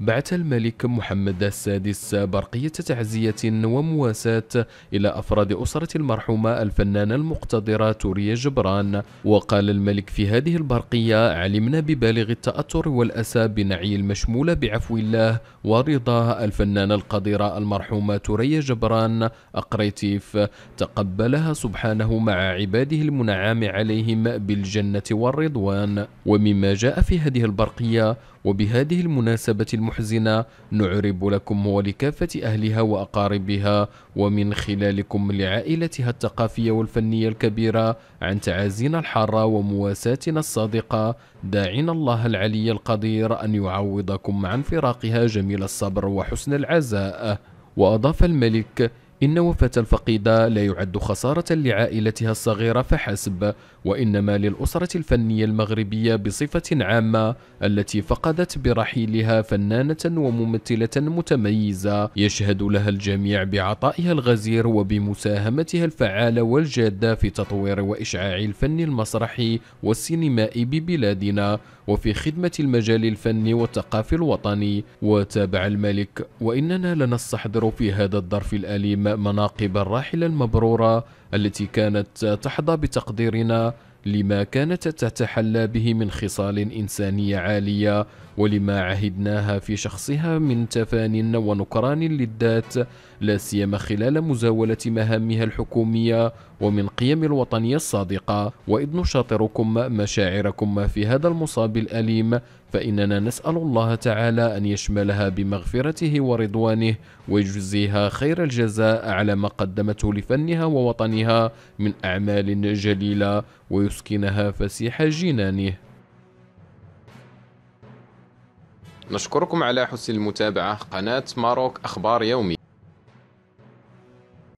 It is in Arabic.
بعث الملك محمد السادس برقية تعزية ومواساة إلى أفراد أسرة المرحومة الفنانة المقتدرة توريا جبران وقال الملك في هذه البرقية علمنا ببالغ التأثر والأسى بنعي المشمولة بعفو الله ورضاه الفنانة القديرة المرحومة توريا جبران أقريتيف تقبلها سبحانه مع عباده المنعم عليهم بالجنة والرضوان ومما جاء في هذه البرقية وبهذه المناسبة المحمدة المحزنة نعرب لكم ولكافة أهلها وأقاربها ومن خلالكم لعائلتها الثقافية والفنية الكبيرة عن تعازينا الحارة ومواساتنا الصادقة داعين الله العلي القدير أن يعوضكم عن فراقها جميل الصبر وحسن العزاء وأضاف الملك إن وفاة الفقيدة لا يعد خسارة لعائلتها الصغيرة فحسب وإنما للأسرة الفنية المغربية بصفة عامة التي فقدت برحيلها فنانة وممثلة متميزة يشهد لها الجميع بعطائها الغزير وبمساهمتها الفعالة والجادة في تطوير وإشعاع الفن المسرحي والسينمائي ببلادنا وفي خدمة المجال الفني والثقافي الوطني وتابع الملك وإننا لنستحضر في هذا الظرف الأليم مناقب الراحلة المبرورة التي كانت تحظى بتقديرنا لما كانت تتحلى به من خصال إنسانية عالية ولما عهدناها في شخصها من تفان ونكران للذات لا سيما خلال مزاولة مهامها الحكومية ومن قيم الوطنية الصادقة وإذ نشاطركم مشاعركم في هذا المصاب الأليم فإننا نسأل الله تعالى أن يشملها بمغفرته ورضوانه ويجزيها خير الجزاء على ما قدمته لفنها ووطنها من أعمال جليلة ويسكنها فسيح جنانه نشكركم على حسن المتابعة قناة ماروك أخبار يومي